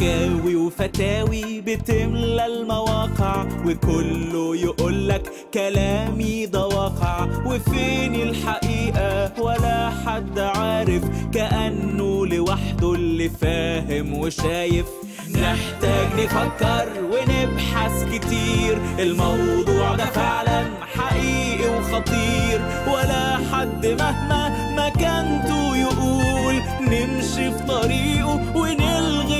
شكاوي وفتاوي بتملى المواقع وكله يقولك كلامي ده واقع وفين الحقيقة ولا حد عارف كأنه لوحده اللي فاهم وشايف نحتاج نفكر ونبحث كتير الموضوع ده فعلا حقيقي وخطير ولا حد مهما مكانته يقول نمشي في طريقه ونلغي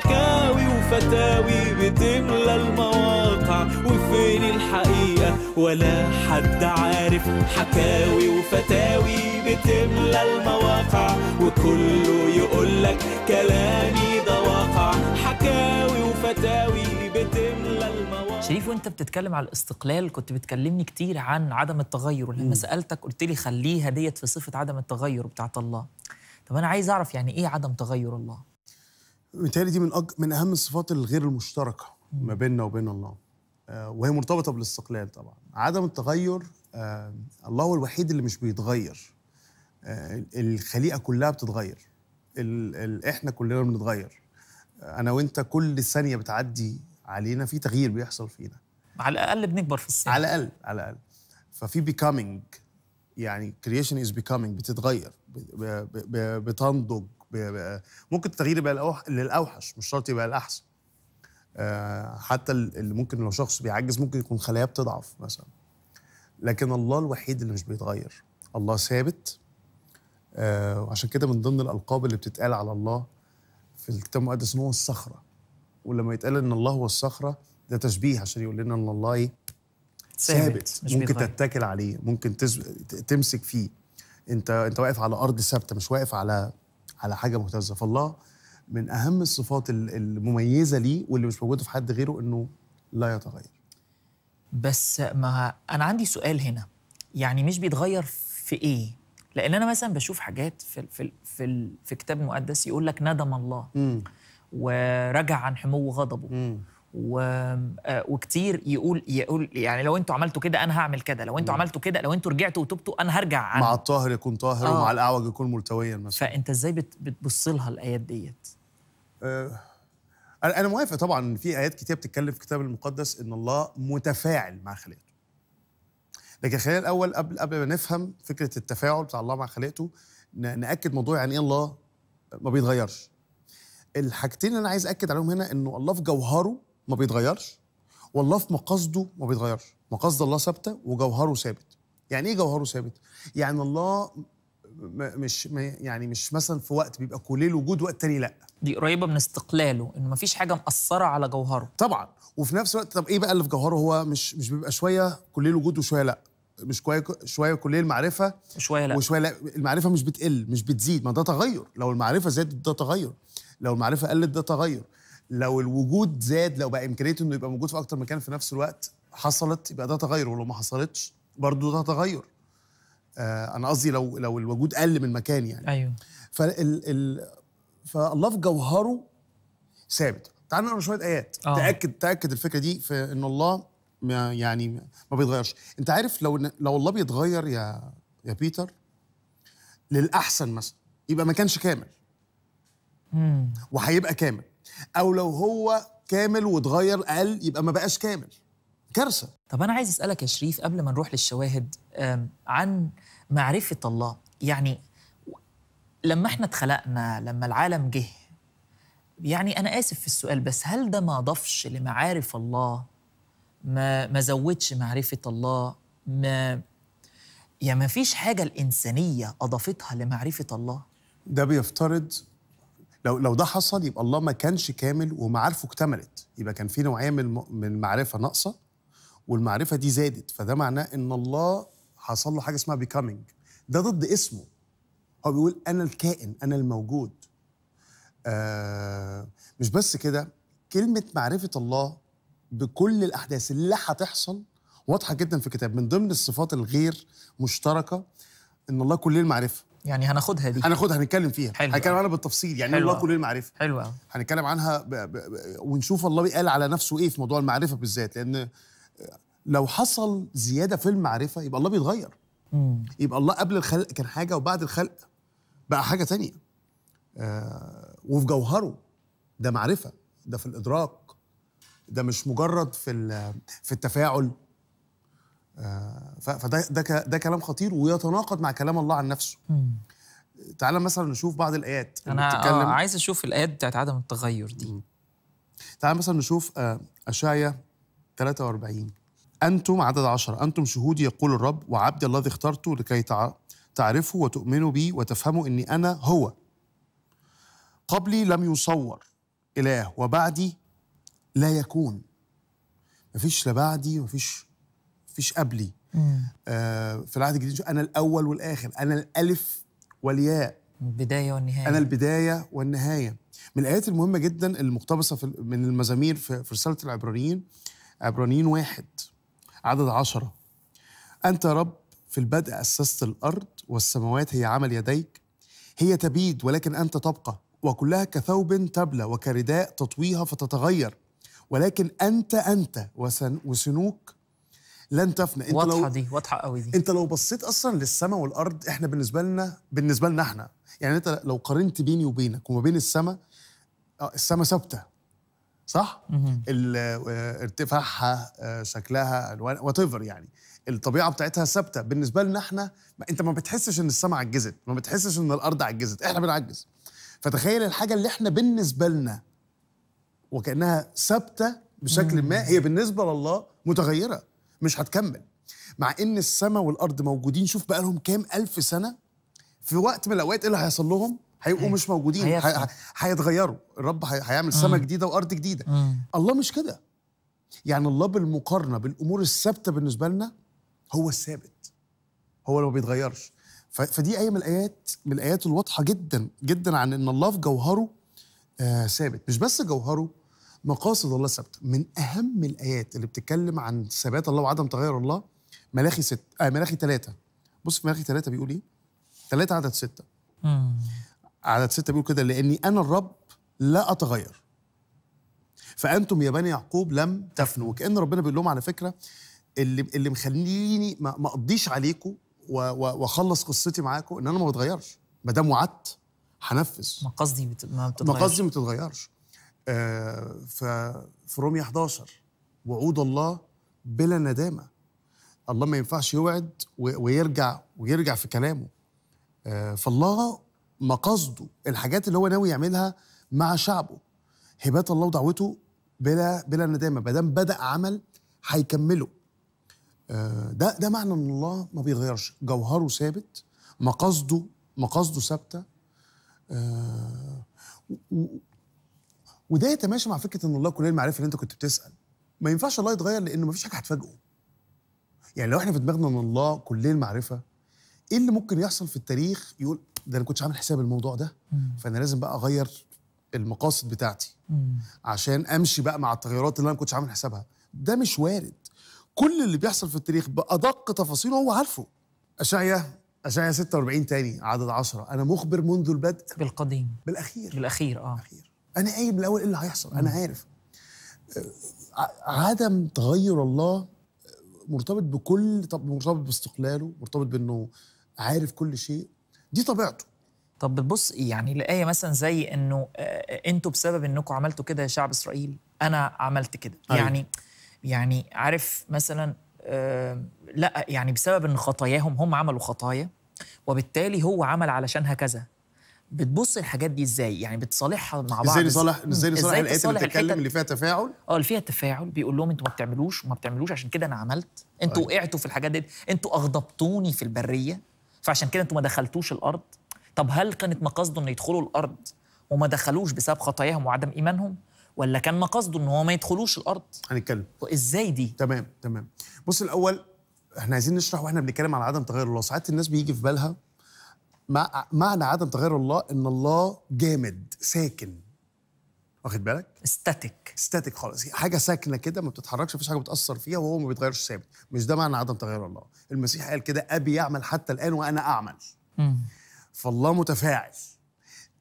حكاوي وفتاوي بتملى المواقع وفين الحقيقة ولا حد عارف حكاوي وفتاوي بتملى المواقع وكله يقولك كلامي ده واقع حكاوي وفتاوي بتملى المواقع شريف وانت بتتكلم على الاستقلال كنت بتكلمني كتير عن عدم التغير ولما سألتك قلت لي خليها ديت في صفة عدم التغير بتاعت الله طب انا عايز اعرف يعني ايه عدم تغير الله بالتالي دي من أج... من اهم الصفات الغير المشتركه ما بيننا وبين الله آه، وهي مرتبطه بالاستقلال طبعا عدم التغير آه، الله هو الوحيد اللي مش بيتغير آه، الخليقه كلها بتتغير ال... ال... احنا كلنا بنتغير انا وانت كل ثانيه بتعدي علينا في تغيير بيحصل فينا على الاقل بنكبر في السن على الاقل على الاقل ففي بيكامينج يعني كرييشن از بيكامينج بتتغير بتنضج ممكن التغيير يبقى للاوحش مش شرط يبقى الاحسن آه، حتى اللي ممكن لو شخص بيعجز ممكن يكون خلايا بتضعف مثلا لكن الله الوحيد اللي مش بيتغير الله ثابت آه، وعشان كده من ضمن الالقاب اللي بتتقال على الله في الكتاب المقدس ان هو الصخره ولما يتقال ان الله هو الصخره ده تشبيه عشان يقول لنا ان الله ايه ثابت, ثابت. ممكن بيتغير. تتكل عليه ممكن تز... تمسك فيه انت انت واقف على ارض ثابته مش واقف على على حاجه مهتزه فالله من اهم الصفات المميزه ليه واللي مش موجوده في حد غيره انه لا يتغير بس ما انا عندي سؤال هنا يعني مش بيتغير في ايه لان انا مثلا بشوف حاجات في في في, في كتاب مقدس يقول لك ندم الله ورجع عن حمو غضبه و... آه، وكتير يقول يقول يعني لو انتوا عملتوا كده انا هعمل كده لو انتوا عملتوا كده لو انتوا رجعتوا وتبتوا انا هرجع عنه. مع الطاهر يكون طاهر آه. ومع الاعوج يكون ملتويا مثلا فانت ازاي بت... بتبص لها الايات ديت أه انا موافق طبعا في ايات كتير بتتكلم في الكتاب المقدس ان الله متفاعل مع خليقته لكن خلينا الاول قبل قبل ما نفهم فكره التفاعل بتاع الله مع خليقته ناكد موضوع يعني ايه الله ما بيتغيرش الحاجتين اللي انا عايز اكد عليهم هنا انه الله في جوهره ما بيتغيرش والله في مقاصده ما بيتغيرش مقاصد الله ثابته وجوهره ثابت يعني ايه جوهره ثابت يعني الله مش يعني مش مثلا في وقت بيبقى كل وجود وقت تاني لا دي قريبه من استقلاله ان مفيش حاجه مأثره على جوهره طبعا وفي نفس الوقت طب ايه بقى اللي في جوهره هو مش مش بيبقى شويه كل وجود وشويه لا مش كوي... شويه كل المعرفه وشويه لا وشويه لا المعرفه مش بتقل مش بتزيد ما ده تغير لو المعرفه زادت ده تغير لو المعرفه قلت ده تغير لو الوجود زاد لو بقى امكانيته انه يبقى موجود في اكتر مكان في نفس الوقت حصلت يبقى ده تغير ولو ما حصلتش برضه ده تغير آه انا قصدي لو لو الوجود قل من مكان يعني ايوه فال ال فالله في جوهره ثابت تعال نقرا شويه ايات آه. تاكد تاكد الفكره دي في ان الله ما يعني ما بيتغيرش انت عارف لو لو الله بيتغير يا يا بيتر للاحسن مثلا يبقى ما كانش كامل امم وهيبقى كامل او لو هو كامل واتغير اقل يبقى ما بقاش كامل كارثه طب انا عايز اسالك يا شريف قبل ما نروح للشواهد عن معرفه الله يعني لما احنا اتخلقنا لما العالم جه يعني انا اسف في السؤال بس هل ده ما ضافش لمعارف الله ما ما زودش معرفه الله ما يعني ما فيش حاجه الانسانيه اضافتها لمعرفه الله ده بيفترض لو لو ده حصل يبقى الله ما كانش كامل ومعارفه اكتملت يبقى كان في نوعيه من من المعرفه ناقصه والمعرفه دي زادت فده معناه ان الله حصل له حاجه اسمها بيكامينج ده ضد اسمه هو بيقول انا الكائن انا الموجود آه مش بس كده كلمه معرفه الله بكل الاحداث اللي هتحصل واضحه جدا في الكتاب من ضمن الصفات الغير مشتركه ان الله كل المعرفه يعني هناخدها دي هناخدها هنتكلم فيها حلو هنتكلم عنها بالتفصيل يعني حلو. الله كل المعرفه حلو هنتكلم عنها ب... ب... ونشوف الله قال على نفسه ايه في موضوع المعرفه بالذات لان لو حصل زياده في المعرفه يبقى الله بيتغير مم. يبقى الله قبل الخلق كان حاجه وبعد الخلق بقى حاجه تانية آه وفي جوهره ده معرفه ده في الادراك ده مش مجرد في في التفاعل فده ده كلام خطير ويتناقض مع كلام الله عن نفسه تعال مثلا نشوف بعض الايات انا بتتكلم... آه، عايز اشوف الايات بتاعت عدم التغير دي تعال مثلا نشوف آه، اشعيا 43 انتم عدد عشرة انتم شهودي يقول الرب وعبدي الذي اخترته لكي تعرفوا وتؤمنوا بي وتفهموا اني انا هو قبلي لم يصور اله وبعدي لا يكون مفيش لا بعدي مفيش فيش قبلي آه في العهد الجديد انا الاول والاخر انا الالف والياء البدايه والنهايه انا البدايه والنهايه من الايات المهمه جدا المقتبسه في من المزامير في, في رساله العبرانيين عبرانيين واحد عدد عشرة أنت رب في البدء أسست الأرض والسماوات هي عمل يديك هي تبيد ولكن أنت تبقى وكلها كثوب تبلى وكرداء تطويها فتتغير ولكن أنت أنت وسنوك لن تفنى انت واضحه دي واضحه قوي دي انت لو بصيت اصلا للسماء والارض احنا بالنسبه لنا بالنسبه لنا احنا يعني انت لو قارنت بيني وبينك وما بين السماء آه، السماء ثابته صح؟ آه، ارتفاعها آه، شكلها الوان وات ايفر يعني الطبيعه بتاعتها ثابته بالنسبه لنا احنا انت ما بتحسش ان السماء عجزت ما بتحسش ان الارض عجزت احنا بنعجز فتخيل الحاجه اللي احنا بالنسبه لنا وكانها ثابته بشكل ما هي بالنسبه لله متغيره مش هتكمل مع ان السماء والارض موجودين شوف بقى لهم كام الف سنه في وقت من الاوقات ايه اللي هيحصل لهم هيبقوا مش موجودين هيتغيروا الرب هيعمل سماء جديده وارض جديده مم. الله مش كده يعني الله بالمقارنه بالامور الثابته بالنسبه لنا هو الثابت هو اللي ما بيتغيرش فدي ايه من الايات من الايات الواضحه جدا جدا عن ان الله في جوهره آه، ثابت آه مش بس جوهره مقاصد الله ثابته من اهم الايات اللي بتتكلم عن ثبات الله وعدم تغير الله ملاخي ست آه ملاخي ثلاثة بص في ملاخي ثلاثة بيقول ايه؟ ثلاثة عدد ستة مم. عدد ستة بيقول كده لأني أنا الرب لا أتغير فأنتم يا بني يعقوب لم تفنوا وكأن ربنا بيقول لهم على فكرة اللي اللي مخليني ما اقضيش عليكم واخلص قصتي معاكم ان انا ما بتغيرش ما دام وعدت هنفذ مقاصدي ما بتتغيرش مقاصدي ما بتتغيرش آه، في رومية 11 وعود الله بلا ندامة الله ما ينفعش يوعد ويرجع ويرجع في كلامه آه، فالله مقصده الحاجات اللي هو ناوي يعملها مع شعبه هبات الله ودعوته بلا بلا ندامه ما دام بدا عمل هيكمله آه، ده ده معنى ان الله ما بيغيرش جوهره ثابت مقصده مقصده ثابته وده يتماشى مع فكره ان الله كل المعرفه اللي انت كنت بتسال ما ينفعش الله يتغير لانه ما فيش حاجه هتفاجئه يعني لو احنا في دماغنا ان الله كل المعرفه ايه اللي ممكن يحصل في التاريخ يقول ده انا كنتش عامل حساب الموضوع ده فانا لازم بقى اغير المقاصد بتاعتي عشان امشي بقى مع التغيرات اللي انا ما كنتش عامل حسابها ده مش وارد كل اللي بيحصل في التاريخ بادق تفاصيله هو عارفه اشعيا اشعيا 46 تاني عدد 10 انا مخبر منذ البدء بالقديم بالاخير بالاخير اه بالأخير. انا قايل من الاول ايه اللي هيحصل انا عارف آه، عدم تغير الله آه، مرتبط بكل طب مرتبط باستقلاله مرتبط بانه عارف كل شيء دي طبيعته طب بتبص يعني الايه مثلا زي انه آه، انتوا بسبب انكم عملتوا كده يا شعب اسرائيل انا عملت كده أيوة. يعني يعني عارف مثلا آه لا يعني بسبب ان خطاياهم هم عملوا خطايا وبالتالي هو عمل علشانها كذا بتبص الحاجات دي ازاي يعني بتصالحها مع بعض ازاي نصالح ازاي نصالح الحته اللي بتتكلم اللي فيها تفاعل اه اللي فيها تفاعل بيقول لهم انتوا ما بتعملوش وما بتعملوش عشان كده انا عملت انتوا طيب. وقعتوا في الحاجات دي انتوا اغضبتوني في البريه فعشان كده انتوا ما دخلتوش الارض طب هل كانت مقاصده ان يدخلوا الارض وما دخلوش بسبب خطاياهم وعدم ايمانهم ولا كان مقاصده ان هو ما يدخلوش الارض هنتكلم ازاي دي تمام تمام بص الاول احنا عايزين نشرح واحنا بنتكلم على عدم تغير الله ساعات الناس بيجي في بالها معنى عدم تغير الله ان الله جامد ساكن واخد بالك؟ ستاتيك ستاتيك خالص حاجه ساكنه كده ما بتتحركش مفيش حاجه بتاثر فيها وهو ما بيتغيرش ثابت مش ده معنى عدم تغير الله المسيح قال كده ابي يعمل حتى الان وانا اعمل فالله متفاعل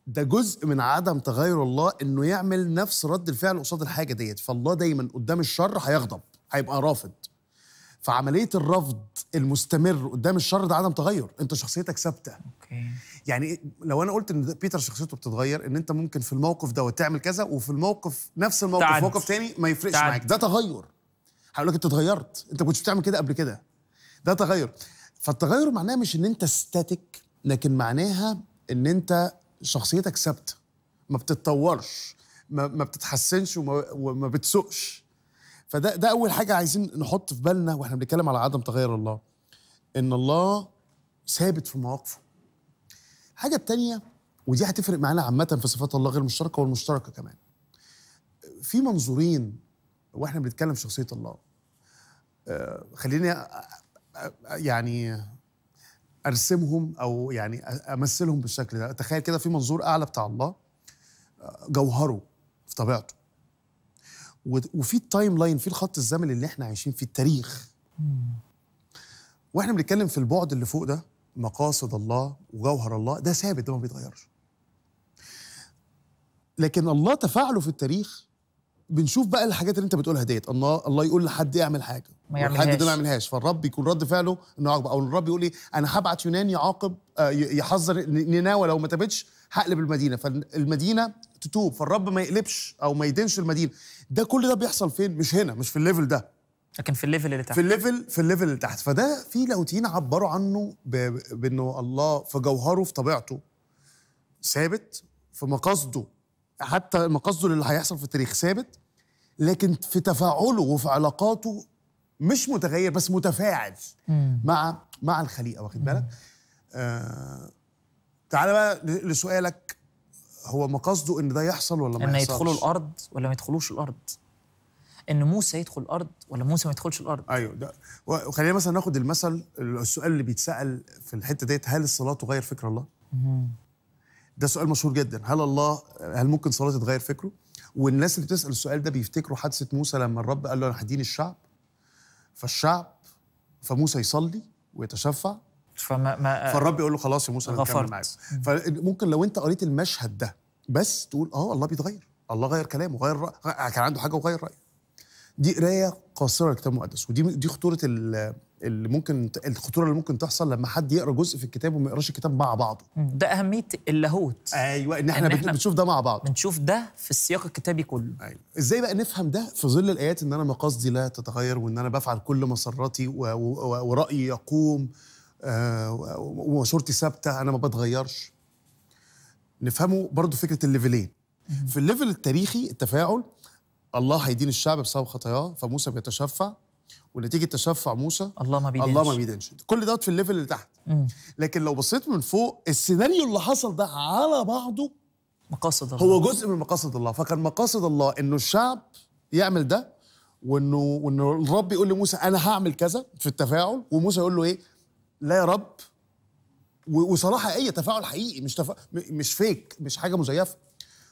ده جزء من عدم تغير الله انه يعمل نفس رد الفعل قصاد الحاجه ديت فالله دايما قدام الشر هيغضب هيبقى رافض فعمليه الرفض المستمر قدام الشر ده عدم تغير انت شخصيتك ثابته اوكي يعني لو انا قلت ان بيتر شخصيته بتتغير ان انت ممكن في الموقف دوت تعمل كذا وفي الموقف نفس الموقف تعد. موقف تاني ما يفرقش معاك ده تغير هقول لك انت اتغيرت انت كنتش بتعمل كده قبل كده ده تغير فالتغير معناه مش ان انت ستاتيك لكن معناها ان انت شخصيتك ثابته ما بتتطورش ما, ما بتتحسنش وما بتسوقش فده ده اول حاجه عايزين نحط في بالنا واحنا بنتكلم على عدم تغير الله ان الله ثابت في مواقفه الحاجه الثانيه ودي هتفرق معانا عامه في صفات الله غير المشتركه والمشتركه كمان في منظورين واحنا بنتكلم في شخصيه الله آه، خليني يعني ارسمهم او يعني امثلهم بالشكل ده تخيل كده في منظور اعلى بتاع الله آه، جوهره في طبيعته وفي التايم لاين في الخط الزمني اللي احنا عايشين فيه التاريخ واحنا بنتكلم في البعد اللي فوق ده مقاصد الله وجوهر الله ده ثابت ده ما بيتغيرش لكن الله تفاعله في التاريخ بنشوف بقى الحاجات اللي انت بتقولها ديت الله الله يقول لحد اعمل حاجه ما يعملهاش حد ده ما يعملهاش فالرب يكون رد فعله انه عاقب او الرب يقول ايه انا هبعت يونان يعاقب آه، يحذر نناوى لو ما تابتش هقلب المدينه فالمدينه تتوب فالرب ما يقلبش او ما يدينش المدينه ده كل ده بيحصل فين مش هنا مش في الليفل ده لكن في الليفل اللي تحت في الليفل في الليفل اللي تحت فده في لاهوتيين عبروا عنه بانه الله في جوهره في طبيعته ثابت في مقاصده حتى مقاصده اللي هيحصل في التاريخ ثابت لكن في تفاعله وفي علاقاته مش متغير بس متفاعل مع مع الخليقه واخد بالك آه تعالى بقى لسؤالك هو مقصده ان ده يحصل ولا ما يحصلش؟ ان يدخلوا الارض ولا ما يدخلوش الارض؟ ان موسى يدخل الارض ولا موسى ما يدخلش الارض؟ ايوه ده وخلينا مثلا ناخد المثل السؤال اللي بيتسال في الحته ديت هل الصلاه تغير فكر الله؟ ده سؤال مشهور جدا هل الله هل ممكن صلاه تغير فكره؟ والناس اللي بتسال السؤال ده بيفتكروا حادثه موسى لما الرب قال له انا هدين الشعب فالشعب فموسى يصلي ويتشفع فما ما فالرب يقول له خلاص يا موسى انا هكمل معاك فممكن لو انت قريت المشهد ده بس تقول اه الله بيتغير الله غير كلامه غير رأي. كان عنده حاجه وغير رايه دي قرايه قاصره للكتاب المقدس ودي دي خطوره اللي ممكن الخطوره اللي ممكن تحصل لما حد يقرا جزء في الكتاب وما يقراش الكتاب مع بعضه ده اهميه اللاهوت ايوه ان احنا, إن احنا بنشوف ده مع بعض بنشوف ده في السياق الكتابي كله أيوة. ازاي بقى نفهم ده في ظل الايات ان انا مقاصدي لا تتغير وان انا بفعل كل مسراتي ورايي يقوم آه، وصورتي ثابته انا ما بتغيرش نفهمه برضو فكره الليفلين في الليفل التاريخي التفاعل الله هيدين الشعب بسبب خطاياه فموسى بيتشفع ونتيجه تشفع موسى الله ما بيدينش الله ما بيدينش كل دوت في الليفل اللي تحت لكن لو بصيت من فوق السيناريو اللي حصل ده على بعضه مقاصد الله هو جزء من مقاصد الله فكان مقاصد الله انه الشعب يعمل ده وانه وانه الرب يقول لموسى انا هعمل كذا في التفاعل وموسى يقول له ايه لا يا رب وصلاح حقيقيه تفاعل حقيقي مش تفا... مش فيك مش حاجه مزيفه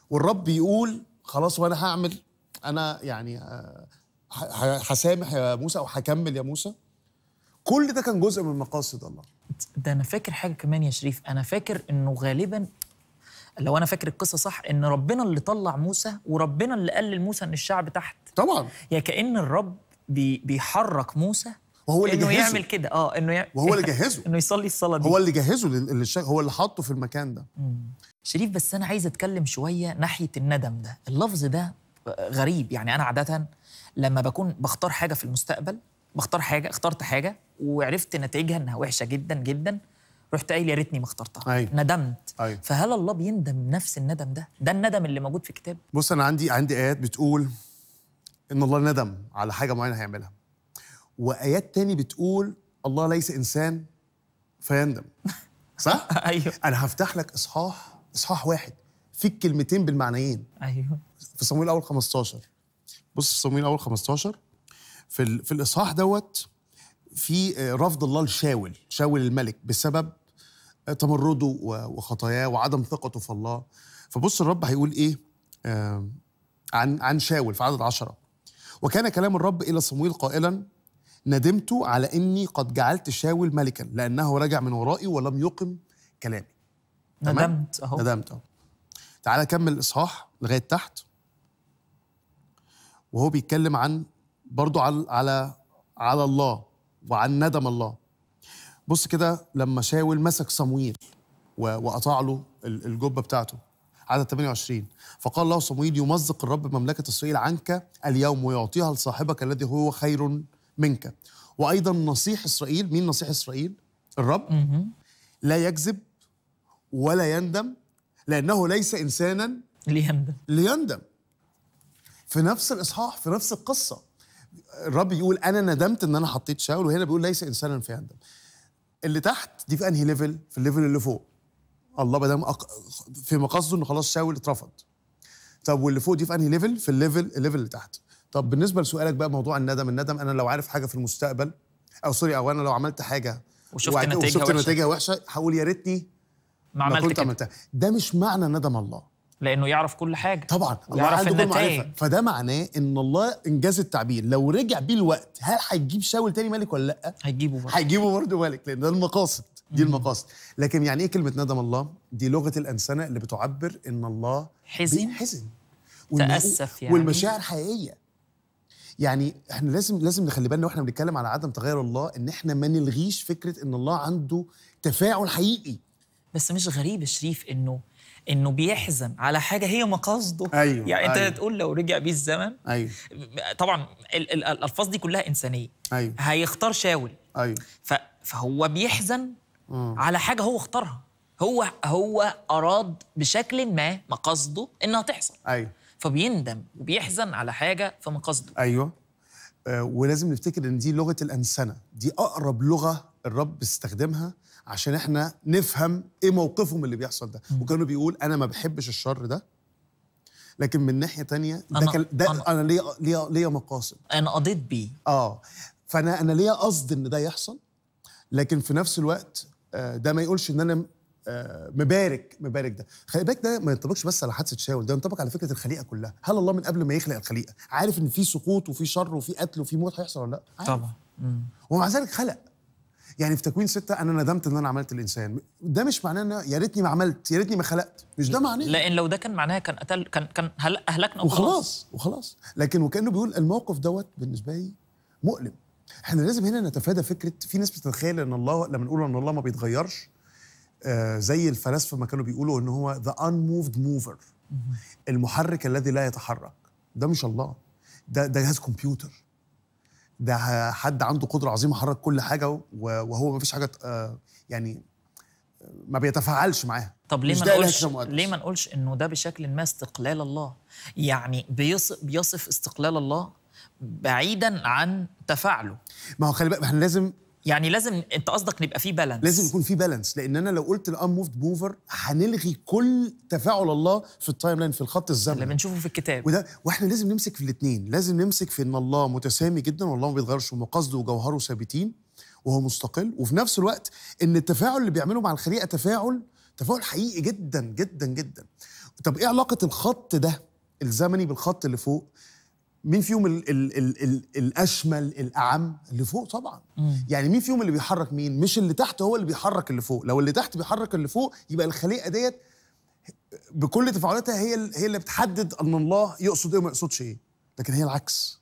والرب بيقول خلاص وانا هعمل انا يعني آه، هسامح يا موسى او هكمل يا موسى كل ده كان جزء من مقاصد الله ده انا فاكر حاجه كمان يا شريف انا فاكر انه غالبا لو انا فاكر القصه صح ان ربنا اللي طلع موسى وربنا اللي قال لموسى ان الشعب تحت طبعا يا كان الرب بي بيحرك موسى آه، وهو اللي جهزه انه يعمل كده اه انه يعمل وهو اللي جهزه انه يصلي الصلاه دي هو اللي جهزه للشك... هو اللي حطه في المكان ده مم. شريف بس انا عايز اتكلم شويه ناحيه الندم ده اللفظ ده غريب يعني انا عاده لما بكون بختار حاجه في المستقبل بختار حاجه اخترت حاجه وعرفت نتائجها انها وحشه جدا جدا رحت قايل يا ريتني ما اخترتها أيوة. ندمت أيوة. فهل الله بيندم نفس الندم ده ده الندم اللي موجود في كتاب بص انا عندي عندي ايات بتقول ان الله ندم على حاجه معينه هيعملها وايات تاني بتقول الله ليس انسان فيندم صح؟ ايوه انا هفتح لك اصحاح اصحاح واحد في الكلمتين بالمعنيين ايوه في صمويل اول 15 بص في صمويل اول 15 في ال... في الاصحاح دوت في آه، رفض الله لشاول شاول الملك بسبب آه، تمرده وخطاياه وعدم ثقته في الله فبص الرب هيقول ايه عن عن شاول في عدد عشرة وكان كلام الرب الى صمويل قائلا ندمت على اني قد جعلت شاول ملكا لانه رجع من ورائي ولم يقم كلامي ندمت اهو ندمت اهو تعالى كمل الاصحاح لغايه تحت وهو بيتكلم عن برضه على على على الله وعن ندم الله بص كده لما شاول مسك صمويل وقطع له الجبه بتاعته عدد 28 فقال الله صمويل يمزق الرب مملكة إسرائيل عنك اليوم ويعطيها لصاحبك الذي هو خير منك وايضا نصيح اسرائيل مين نصيح اسرائيل الرب لا يكذب ولا يندم لانه ليس انسانا ليندم ليندم في نفس الاصحاح في نفس القصه الرب يقول انا ندمت ان انا حطيت شاول وهنا بيقول ليس انسانا يندم اللي تحت دي في انهي ليفل في الليفل اللي فوق الله بدام أق... في مقصده انه خلاص شاول اترفض طب واللي فوق دي في انهي ليفل في الليفل الليفل اللي تحت طب بالنسبه لسؤالك بقى موضوع الندم الندم انا لو عارف حاجه في المستقبل او سوري او انا لو عملت حاجه وشفت نتائجها وشفت نتائجها وحشه هقول يا ريتني ما عملت كنت كده. عملتها ده مش معنى ندم الله لانه يعرف كل حاجه طبعا الله عنده النتائج فده معناه ان الله انجاز التعبير لو رجع بيه الوقت هل هيجيب شاول تاني ملك ولا لا هيجيبه برضه هيجيبه برضه ملك لان ده المقاصد دي المقاصد لكن يعني ايه كلمه ندم الله دي لغه الانسنه اللي بتعبر ان الله حزن حزن تاسف يعني والمشاعر حقيقيه يعني احنا لازم لازم نخلي بالنا واحنا بنتكلم على عدم تغير الله ان احنا ما نلغيش فكره ان الله عنده تفاعل حقيقي بس مش غريب شريف انه انه بيحزن على حاجه هي مقاصده أيوة يعني انت أيوة. تقول لو رجع بيه الزمن أيوة طبعا الالفاظ دي كلها انسانيه أيوة هيختار شاول أيوة فهو بيحزن على حاجه هو اختارها هو هو اراد بشكل ما مقاصده انها تحصل أيوة فبيندم وبيحزن على حاجه في مقصده ايوه آه ولازم نفتكر ان دي لغه الانسنه دي اقرب لغه الرب استخدمها عشان احنا نفهم ايه موقفه من اللي بيحصل ده وكانوا بيقول انا ما بحبش الشر ده لكن من ناحيه تانية ده أنا كان ده انا, أنا ليا ليا ليا مقاصد انا قضيت بيه اه فانا انا ليا قصد ان ده يحصل لكن في نفس الوقت آه، ده ما يقولش ان انا مبارك مبارك ده خلي بالك ده ما ينطبقش بس على حادثه شاول ده ينطبق على فكره الخليقه كلها هل الله من قبل ما يخلق الخليقه عارف ان في سقوط وفي شر وفي قتل وفي موت هيحصل ولا لا طبعا ومع ذلك خلق يعني في تكوين ستة انا ندمت ان انا عملت الانسان ده مش معناه ان يا ريتني ما عملت يا ريتني ما خلقت مش ده معناه لان لو ده كان معناه كان قتل كان كان اهلكنا وخلاص وخلاص لكن وكانه بيقول الموقف دوت بالنسبه لي مؤلم احنا لازم هنا نتفادى فكره في ناس بتتخيل ان الله لما نقول ان الله ما بيتغيرش آه، زي الفلاسفه ما كانوا بيقولوا ان هو ذا unmoved موفر المحرك الذي لا يتحرك ده مش الله ده ده جهاز كمبيوتر ده حد عنده قدره عظيمه حرك كل حاجه وهو ما فيش حاجه آه، يعني ما بيتفاعلش معاها طب ليه ما نقولش ليه ما نقولش انه ده بشكل ما استقلال الله يعني بيصف, بيصف استقلال الله بعيدا عن تفاعله ما هو خلي بالك احنا لازم يعني لازم انت قصدك يبقى في بالانس لازم يكون في بالانس لان انا لو قلت الان موفد موفر هنلغي كل تفاعل الله في التايم لاين في الخط الزمني اللي بنشوفه في الكتاب وده واحنا لازم نمسك في الاثنين لازم نمسك في ان الله متسامي جدا والله ما بيتغيرش ومقصده وجوهره ثابتين وهو مستقل وفي نفس الوقت ان التفاعل اللي بيعمله مع الخليقه تفاعل تفاعل حقيقي جدا جدا جدا طب ايه علاقه الخط ده الزمني بالخط اللي فوق مين فيهم الـ الـ الـ الـ الاشمل الاعم اللي فوق طبعا مم. يعني مين فيهم اللي بيحرك مين مش اللي تحت هو اللي بيحرك اللي فوق لو اللي تحت بيحرك اللي فوق يبقى الخليقه ديت بكل تفاعلاتها هي هي اللي بتحدد ان الله يقصد ايه وما يقصدش ايه لكن هي العكس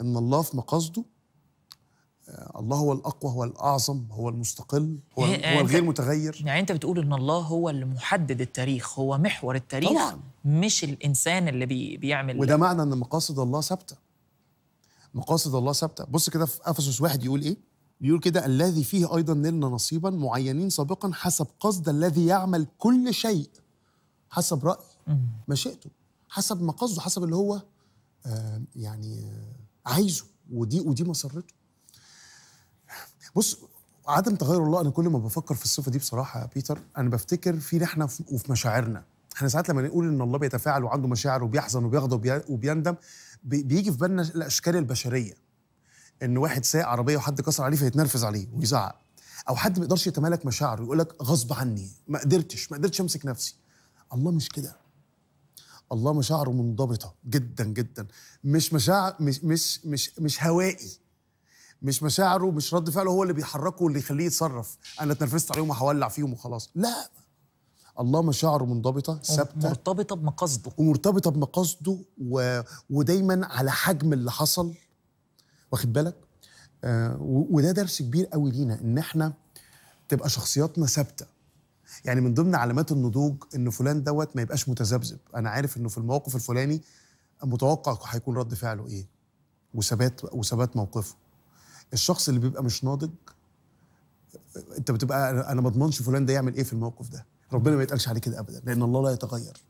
ان الله في مقاصده الله هو الأقوى هو الأعظم هو المستقل هو, إيه، هو إيه، الغير متغير يعني أنت بتقول إن الله هو اللي محدد التاريخ هو محور التاريخ طبعا. مش الإنسان اللي بي بيعمل وده معنى إن مقاصد الله ثابتة مقاصد الله ثابتة بص كده في أفسس واحد يقول إيه بيقول كده الذي فيه أيضا نلنا نصيبا معينين سابقا حسب قصد الذي يعمل كل شيء حسب رأي مشيئته حسب مقصده حسب اللي هو آه يعني آه عايزه ودي ودي مسرته بص عدم تغير الله انا كل ما بفكر في الصفه دي بصراحه يا بيتر انا بفتكر فينا احنا وفي مشاعرنا احنا ساعات لما نقول ان الله بيتفاعل وعنده مشاعر وبيحزن وبيغضب وبيندم بيجي في بالنا الاشكال البشريه ان واحد سايق عربيه وحد كسر عليه فيتنرفز عليه ويزعق او حد ما يقدرش يتمالك مشاعره يقول لك غصب عني ما قدرتش ما قدرتش امسك نفسي الله مش كده الله مشاعره منضبطه جدا جدا مش مشاعر مش مش مش, مش هوائي مش مشاعره مش رد فعله هو اللي بيحركه واللي يخليه يتصرف انا اتنرفزت عليهم وهولع فيهم وخلاص لا الله مشاعره منضبطه ثابته مرتبطه بمقاصده ومرتبطه بمقاصده و... ودايما على حجم اللي حصل واخد بالك آه وده درس كبير قوي لينا ان احنا تبقى شخصياتنا ثابته يعني من ضمن علامات النضوج ان فلان دوت ما يبقاش متذبذب انا عارف انه في الموقف الفلاني متوقع هيكون رد فعله ايه وثبات وثبات موقفه الشخص اللي بيبقى مش ناضج انت بتبقى انا ما اضمنش فلان ده يعمل ايه في الموقف ده ربنا ما يتقالش عليه كده ابدا لان الله لا يتغير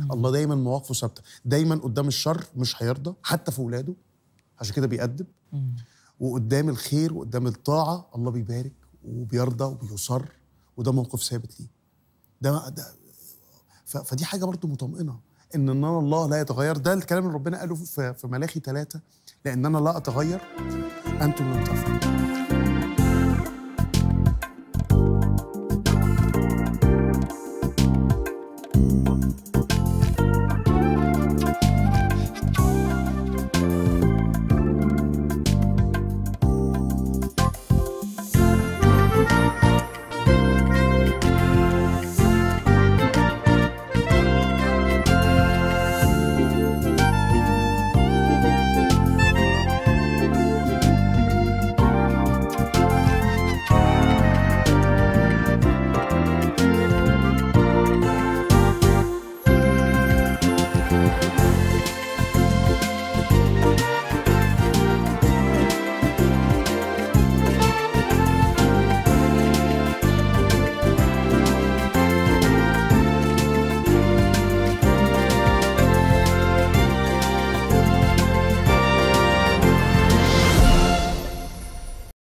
الله دايما مواقفه ثابته دايما قدام الشر مش هيرضى حتى في اولاده عشان كده بيأدب وقدام الخير وقدام الطاعه الله بيبارك وبيرضى وبيصر وده موقف ثابت ليه ده, ده فدي حاجه برضو مطمئنه ان الله لا يتغير ده الكلام اللي ربنا قاله في ملاخي ثلاثه لأن أنا لا أتغير أنتم لم تفهموا